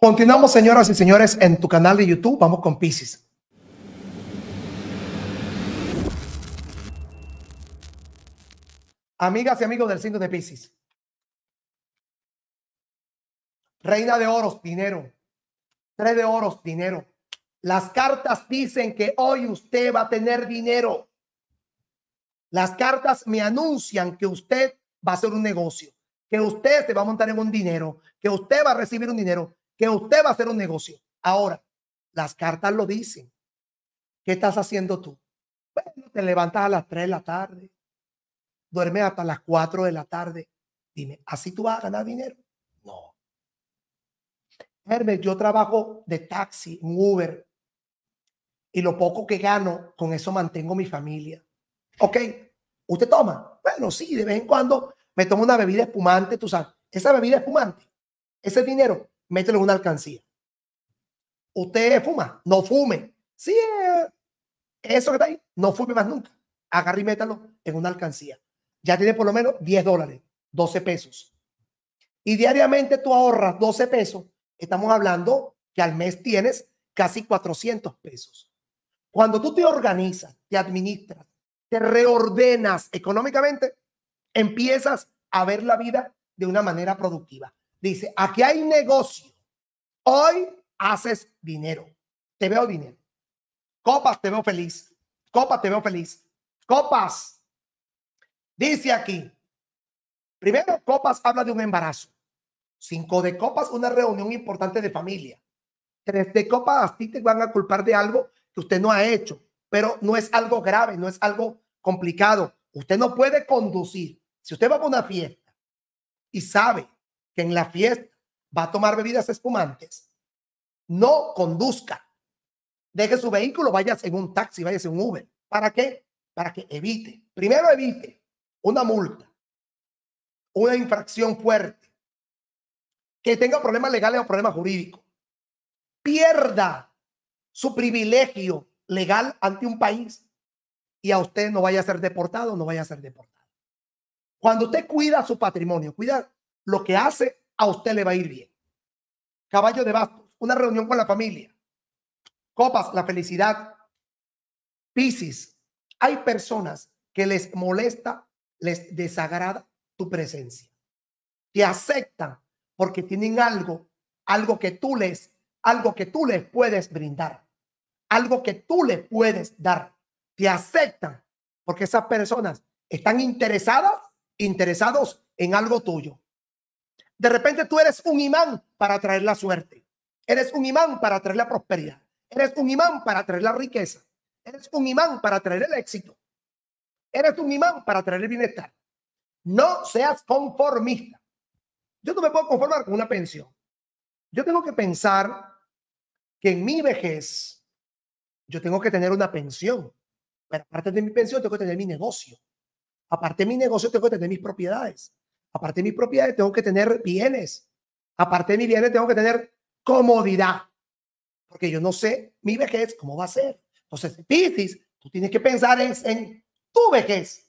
Continuamos, señoras y señores, en tu canal de YouTube. Vamos con Pisces. Amigas y amigos del signo de Pisces. Reina de oros, dinero. Tres de oros, dinero. Las cartas dicen que hoy usted va a tener dinero. Las cartas me anuncian que usted va a hacer un negocio, que usted se va a montar en un dinero, que usted va a recibir un dinero que usted va a hacer un negocio. Ahora, las cartas lo dicen. ¿Qué estás haciendo tú? Bueno, te levantas a las 3 de la tarde, duermes hasta las 4 de la tarde. Dime, ¿así tú vas a ganar dinero? No. Hermes, yo trabajo de taxi, un Uber, y lo poco que gano, con eso mantengo mi familia. Ok, ¿usted toma? Bueno, sí, de vez en cuando me tomo una bebida espumante, tú sabes, esa bebida espumante, ese dinero mételo en una alcancía. ¿Usted fuma? No fume. Sí, eh, eso que está ahí, no fume más nunca. Agarra y métalo en una alcancía. Ya tiene por lo menos 10 dólares, 12 pesos. Y diariamente tú ahorras 12 pesos. Estamos hablando que al mes tienes casi 400 pesos. Cuando tú te organizas, te administras, te reordenas económicamente, empiezas a ver la vida de una manera productiva. Dice, aquí hay negocio. Hoy haces dinero. Te veo dinero. Copas, te veo feliz. Copas, te veo feliz. Copas. Dice aquí. Primero, Copas habla de un embarazo. Cinco de copas, una reunión importante de familia. Tres de copas, a ti te van a culpar de algo que usted no ha hecho, pero no es algo grave, no es algo complicado. Usted no puede conducir. Si usted va a una fiesta y sabe en la fiesta va a tomar bebidas espumantes, no conduzca. Deje su vehículo, vaya en un taxi, váyase en un Uber. ¿Para qué? Para que evite. Primero evite una multa, una infracción fuerte, que tenga problemas legales o problemas jurídicos. Pierda su privilegio legal ante un país y a usted no vaya a ser deportado, no vaya a ser deportado. Cuando usted cuida su patrimonio, cuida lo que hace, a usted le va a ir bien. Caballo de bastos, una reunión con la familia. Copas, la felicidad. Piscis, hay personas que les molesta, les desagrada tu presencia. Te aceptan porque tienen algo, algo que tú les, algo que tú les puedes brindar, algo que tú les puedes dar. Te aceptan porque esas personas están interesadas, interesados en algo tuyo. De repente tú eres un imán para traer la suerte. Eres un imán para traer la prosperidad. Eres un imán para traer la riqueza. Eres un imán para traer el éxito. Eres un imán para traer el bienestar. No seas conformista. Yo no me puedo conformar con una pensión. Yo tengo que pensar que en mi vejez yo tengo que tener una pensión. Pero aparte de mi pensión, tengo que tener mi negocio. Aparte de mi negocio, tengo que tener mis propiedades. Aparte de mis propiedades, tengo que tener bienes. Aparte de mis bienes, tengo que tener comodidad. Porque yo no sé mi vejez cómo va a ser. Entonces, Piscis, tú tienes que pensar en, en tu vejez.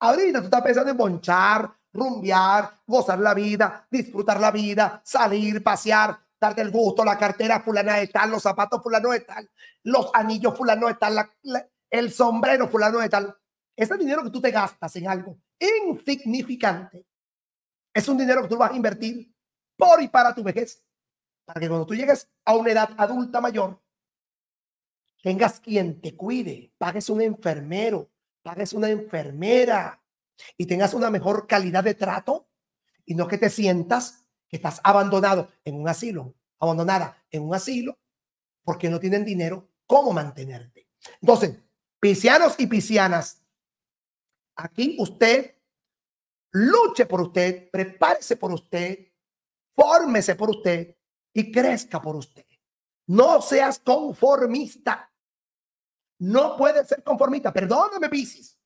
Ahorita tú estás pensando en bonchar, rumbear, gozar la vida, disfrutar la vida, salir, pasear, darte el gusto, la cartera fulana de tal, los zapatos fulano de tal, los anillos fulano de tal, el sombrero fulano de tal. Ese dinero que tú te gastas en algo insignificante es un dinero que tú vas a invertir por y para tu vejez, para que cuando tú llegues a una edad adulta mayor, tengas quien te cuide, pagues un enfermero, pagues una enfermera y tengas una mejor calidad de trato y no que te sientas que estás abandonado en un asilo, abandonada en un asilo, porque no tienen dinero cómo mantenerte. Entonces, piscianos y pisianas, aquí usted luche por usted, prepárese por usted, fórmese por usted y crezca por usted. No seas conformista. No puedes ser conformista. Perdóname, Pisis,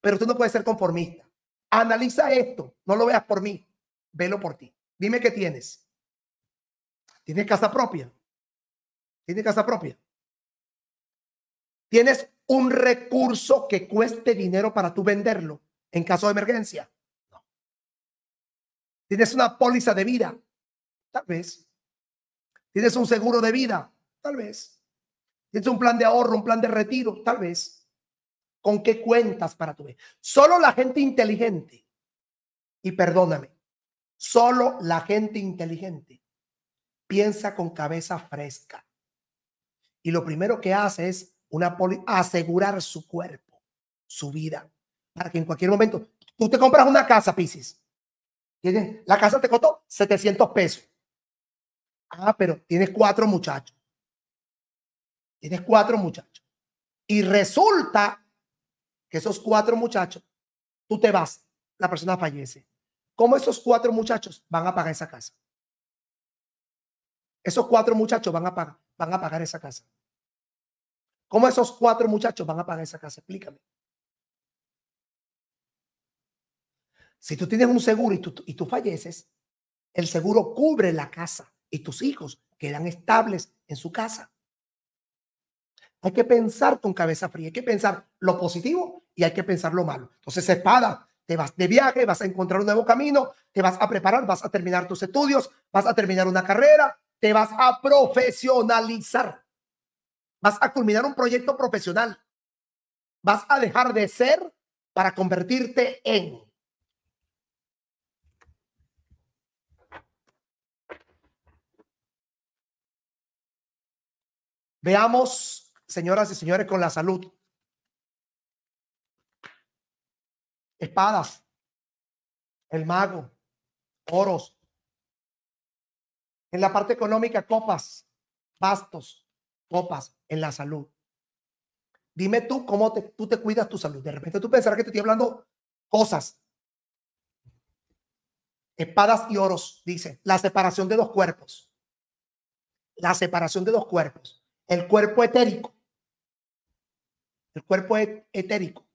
pero usted no puede ser conformista. Analiza esto. No lo veas por mí. Velo por ti. Dime qué tienes. ¿Tienes casa propia? ¿Tienes casa propia? ¿Tienes un recurso que cueste dinero para tú venderlo en caso de emergencia? Tienes una póliza de vida, tal vez. Tienes un seguro de vida, tal vez. Tienes un plan de ahorro, un plan de retiro, tal vez. ¿Con qué cuentas para tu vida? Solo la gente inteligente, y perdóname, solo la gente inteligente piensa con cabeza fresca. Y lo primero que hace es una asegurar su cuerpo, su vida, para que en cualquier momento, tú te compras una casa, Pisces, la casa te costó 700 pesos. Ah, pero tienes cuatro muchachos. Tienes cuatro muchachos. Y resulta que esos cuatro muchachos, tú te vas, la persona fallece. ¿Cómo esos cuatro muchachos van a pagar esa casa? Esos cuatro muchachos van a pagar, van a pagar esa casa. ¿Cómo esos cuatro muchachos van a pagar esa casa? Explícame. Si tú tienes un seguro y tú, falleces, el seguro cubre la casa y tus hijos quedan estables en su casa. Hay que pensar con cabeza fría, hay que pensar lo positivo y hay que pensar lo malo. Entonces, espada, te vas de viaje, vas a encontrar un nuevo camino, te vas a preparar, vas a terminar tus estudios, vas a terminar una carrera, te vas a profesionalizar, vas a culminar un proyecto profesional, vas a dejar de ser para convertirte en. Veamos, señoras y señores, con la salud. Espadas, el mago, oros. En la parte económica, copas, bastos, copas, en la salud. Dime tú cómo te, tú te cuidas tu salud. De repente tú pensarás que te estoy hablando cosas. Espadas y oros, dice, la separación de dos cuerpos. La separación de dos cuerpos. El cuerpo etérico. El cuerpo etérico.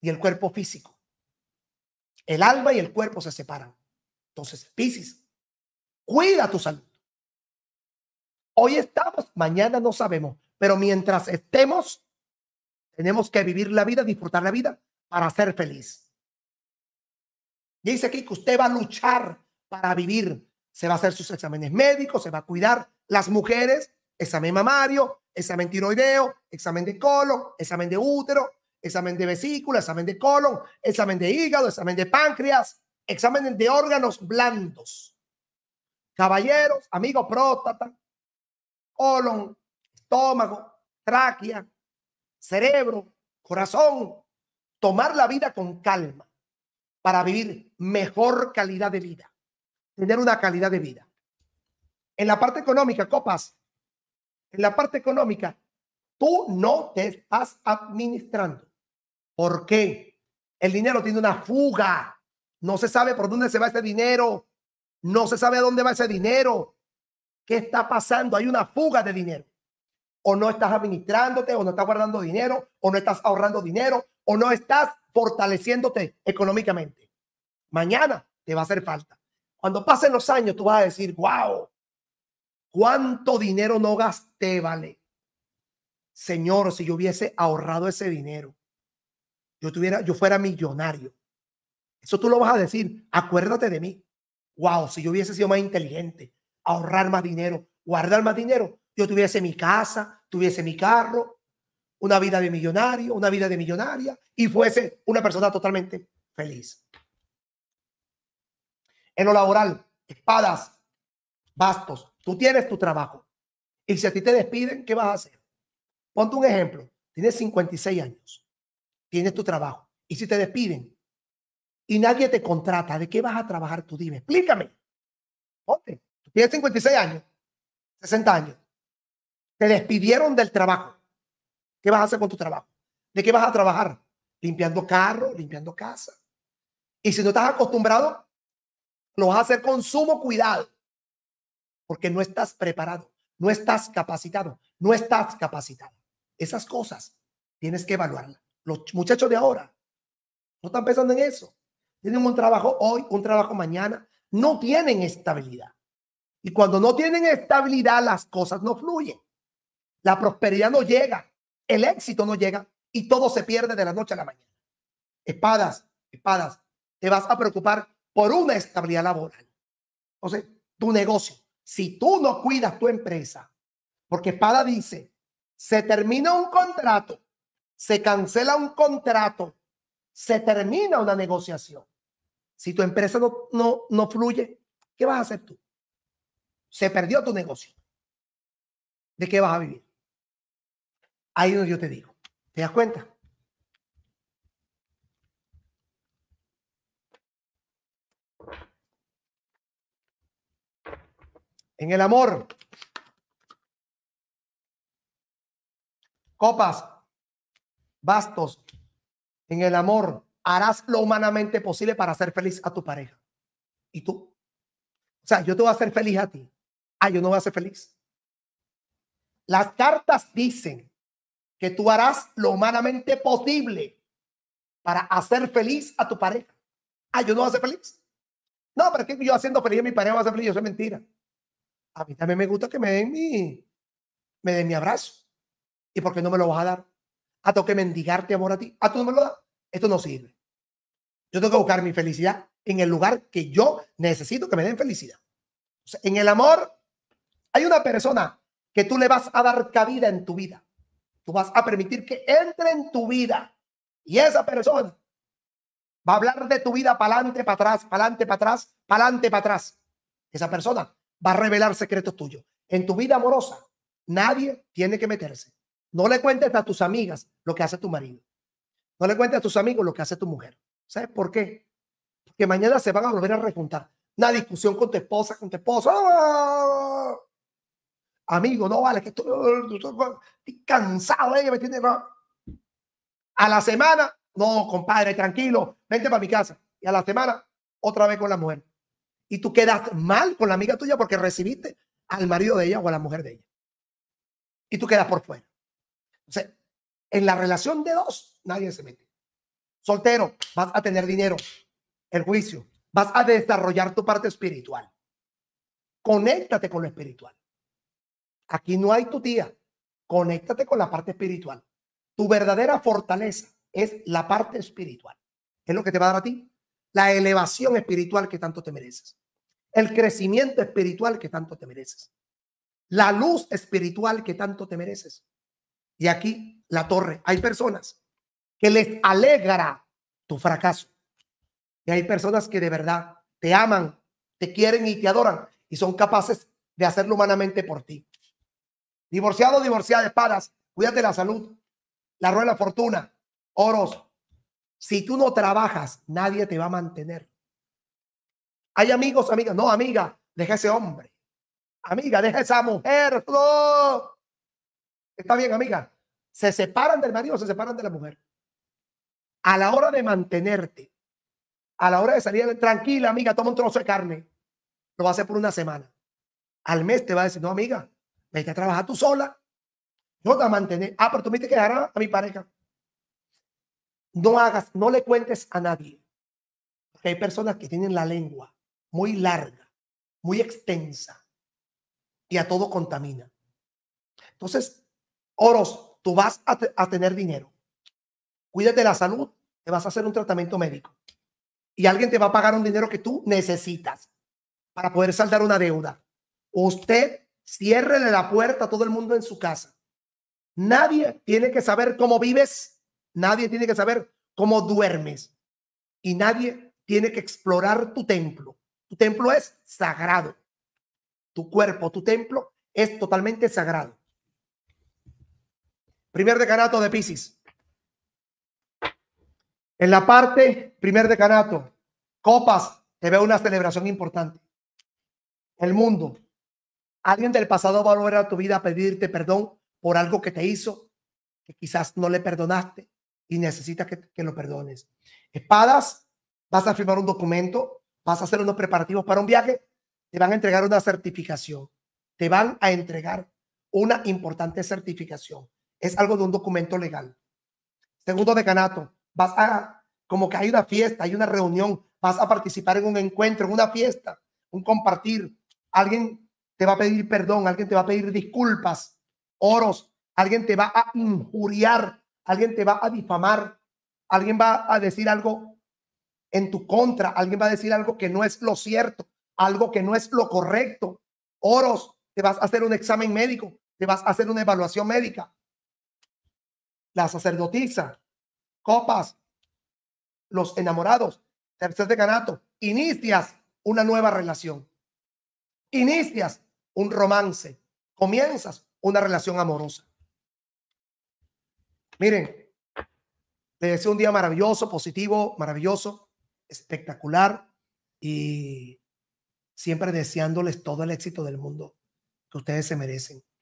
Y el cuerpo físico. El alma y el cuerpo se separan. Entonces, Piscis, cuida tu salud. Hoy estamos, mañana no sabemos, pero mientras estemos, tenemos que vivir la vida, disfrutar la vida para ser feliz. dice aquí que usted va a luchar para vivir. Se va a hacer sus exámenes médicos, se va a cuidar. Las mujeres examen mamario, examen tiroideo, examen de colon, examen de útero, examen de vesícula, examen de colon, examen de hígado, examen de páncreas, examen de órganos blandos. Caballeros, amigos, próstata, colon, estómago, tráquea, cerebro, corazón. Tomar la vida con calma para vivir mejor calidad de vida, tener una calidad de vida. En la parte económica, copas, en la parte económica, tú no te estás administrando. ¿Por qué? El dinero tiene una fuga. No se sabe por dónde se va ese dinero. No se sabe a dónde va ese dinero. ¿Qué está pasando? Hay una fuga de dinero. O no estás administrándote, o no estás guardando dinero, o no estás ahorrando dinero, o no estás fortaleciéndote económicamente. Mañana te va a hacer falta. Cuando pasen los años, tú vas a decir, wow, ¿Cuánto dinero no gasté, vale? Señor, si yo hubiese ahorrado ese dinero, yo tuviera, yo fuera millonario. Eso tú lo vas a decir, acuérdate de mí. Wow, si yo hubiese sido más inteligente, ahorrar más dinero, guardar más dinero, yo tuviese mi casa, tuviese mi carro, una vida de millonario, una vida de millonaria y fuese una persona totalmente feliz. En lo laboral, espadas, bastos, Tú tienes tu trabajo. Y si a ti te despiden, ¿qué vas a hacer? Ponte un ejemplo. Tienes 56 años. Tienes tu trabajo. Y si te despiden y nadie te contrata, ¿de qué vas a trabajar tú? Dime, explícame. Ponte. Tú tienes 56 años, 60 años. Te despidieron del trabajo. ¿Qué vas a hacer con tu trabajo? ¿De qué vas a trabajar? Limpiando carro, limpiando casa. Y si no estás acostumbrado, lo vas a hacer con sumo cuidado porque no estás preparado, no estás capacitado, no estás capacitado. Esas cosas tienes que evaluarlas. Los muchachos de ahora no están pensando en eso. Tienen un trabajo hoy, un trabajo mañana. No tienen estabilidad. Y cuando no tienen estabilidad, las cosas no fluyen. La prosperidad no llega, el éxito no llega y todo se pierde de la noche a la mañana. Espadas, espadas, te vas a preocupar por una estabilidad laboral. sea, tu negocio, si tú no cuidas tu empresa, porque Espada dice, se termina un contrato, se cancela un contrato, se termina una negociación. Si tu empresa no, no, fluye, ¿qué vas a hacer tú? Se perdió tu negocio. ¿De qué vas a vivir? Ahí donde yo te digo. ¿Te das cuenta? en el amor. Copas, bastos, en el amor, harás lo humanamente posible para hacer feliz a tu pareja. ¿Y tú? O sea, yo te voy a hacer feliz a ti. Ah, yo no voy a ser feliz. Las cartas dicen que tú harás lo humanamente posible para hacer feliz a tu pareja. Ah, yo no voy a ser feliz. No, pero que yo haciendo feliz a mi pareja va a ser feliz. Eso es mentira a mí también me gusta que me den mi, me den mi abrazo. ¿Y por qué no me lo vas a dar? A toque que mendigarte amor a ti. A ah, tú no me lo das. Esto no sirve. Yo tengo que buscar mi felicidad en el lugar que yo necesito que me den felicidad. en el amor hay una persona que tú le vas a dar cabida en tu vida. Tú vas a permitir que entre en tu vida. Y esa persona va a hablar de tu vida para adelante, para atrás, para adelante, para atrás, para adelante, para atrás. Esa persona va a revelar secretos tuyos. En tu vida amorosa, nadie tiene que meterse. No le cuentes a tus amigas lo que hace tu marido. No le cuentes a tus amigos lo que hace tu mujer. ¿Sabes por qué? Porque mañana se van a volver a rejuntar. Una discusión con tu esposa, con tu esposo. Amigo, no vale, que estoy, cansado, ella eh, me tiene. A la semana, no, compadre, tranquilo, vente para mi casa. Y a la semana, otra vez con la mujer y tú quedas mal con la amiga tuya porque recibiste al marido de ella o a la mujer de ella. Y tú quedas por fuera. Entonces, en la relación de dos, nadie se mete. Soltero, vas a tener dinero, el juicio, vas a desarrollar tu parte espiritual. Conéctate con lo espiritual. Aquí no hay tu tía. Conéctate con la parte espiritual. Tu verdadera fortaleza es la parte espiritual. Es lo que te va a dar a ti la elevación espiritual que tanto te mereces el crecimiento espiritual que tanto te mereces, la luz espiritual que tanto te mereces. Y aquí la torre, hay personas que les alegra tu fracaso. Y hay personas que de verdad te aman, te quieren y te adoran y son capaces de hacerlo humanamente por ti. Divorciado, divorciada, espadas, cuídate la salud, la rueda de la fortuna, oros. Si tú no trabajas, nadie te va a mantener. Hay amigos, amigas. No, amiga, deja ese hombre. Amiga, deja esa mujer. No. Está bien, amiga. Se separan del marido, se separan de la mujer. A la hora de mantenerte, a la hora de salir, tranquila, amiga, toma un trozo de carne. Lo va a hacer por una semana. Al mes te va a decir, no, amiga, vete a trabajar tú sola. Yo te va a mantener. Ah, pero tú me te a mi pareja. No hagas, no le cuentes a nadie. hay personas que tienen la lengua muy larga, muy extensa y a todo contamina. Entonces, Oros, tú vas a, tener dinero. Cuídate de la salud, te vas a hacer un tratamiento médico y alguien te va a pagar un dinero que tú necesitas para poder saldar una deuda. Usted ciérrele la puerta a todo el mundo en su casa. Nadie tiene que saber cómo vives, nadie tiene que saber cómo duermes y nadie tiene que explorar tu templo. Tu templo es sagrado. Tu cuerpo, tu templo es totalmente sagrado. Primer decanato de Pisces. En la parte, primer decanato, copas, te veo una celebración importante. El mundo. Alguien del pasado va a volver a tu vida a pedirte perdón por algo que te hizo, que quizás no le perdonaste y necesitas que, que lo perdones. Espadas, vas a firmar un documento vas a hacer unos preparativos para un viaje, te van a entregar una certificación, te van a entregar una importante certificación. Es algo de un documento legal. Segundo decanato, vas a, como que hay una fiesta, hay una reunión, vas a participar en un encuentro, en una fiesta, un compartir. Alguien te va a pedir perdón, alguien te va a pedir disculpas, oros, alguien te va a injuriar, alguien te va a difamar, alguien va a decir algo en tu contra, alguien va a decir algo que no es lo cierto, algo que no es lo correcto. Oros, te vas a hacer un examen médico, te vas a hacer una evaluación médica. La sacerdotisa, copas, los enamorados, tercer decanato, inicias una nueva relación. Inicias un romance, comienzas una relación amorosa. Miren, te deseo un día maravilloso, positivo, maravilloso espectacular y siempre deseándoles todo el éxito del mundo que ustedes se merecen.